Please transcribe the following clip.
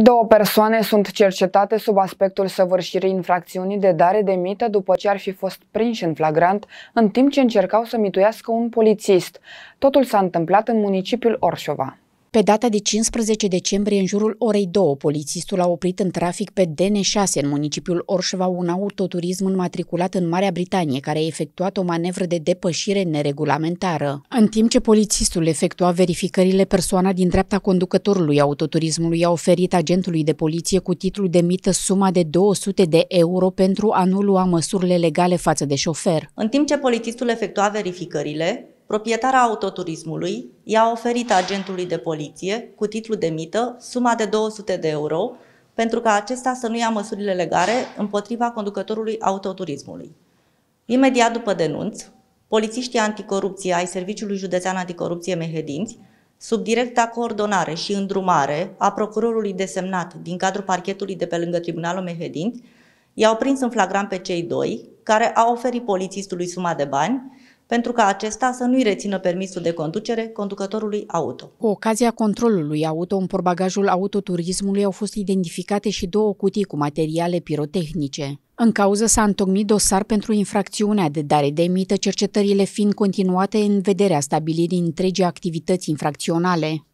Două persoane sunt cercetate sub aspectul săvârșirii infracțiunii de dare de mită după ce ar fi fost prinși în flagrant în timp ce încercau să mituiască un polițist. Totul s-a întâmplat în municipiul Orșova. Pe data de 15 decembrie, în jurul orei 2, polițistul a oprit în trafic pe DN6 în municipiul Orșova un autoturism înmatriculat în Marea Britanie, care a efectuat o manevră de depășire neregulamentară. În timp ce polițistul efectua verificările, persoana din dreapta conducătorului autoturismului a oferit agentului de poliție cu titlul de mită suma de 200 de euro pentru a nu lua măsurile legale față de șofer. În timp ce polițistul efectua verificările, proprietara autoturismului i-a oferit agentului de poliție, cu titlu de mită, suma de 200 de euro, pentru ca acesta să nu ia măsurile legale împotriva conducătorului autoturismului. Imediat după denunț, polițiștii anticorupție ai Serviciului Județean Anticorupție Mehedinți, sub directa coordonare și îndrumare a procurorului desemnat din cadrul parchetului de pe lângă Tribunalul Mehedinți, i-au prins în flagrant pe cei doi, care au oferit polițistului suma de bani pentru ca acesta să nu-i rețină permisul de conducere conducătorului auto. Cu ocazia controlului auto în porbagajul autoturismului au fost identificate și două cutii cu materiale pirotehnice. În cauză s-a întocmit dosar pentru infracțiunea de dare de mită, cercetările fiind continuate în vederea stabilirii întregii activități infracționale.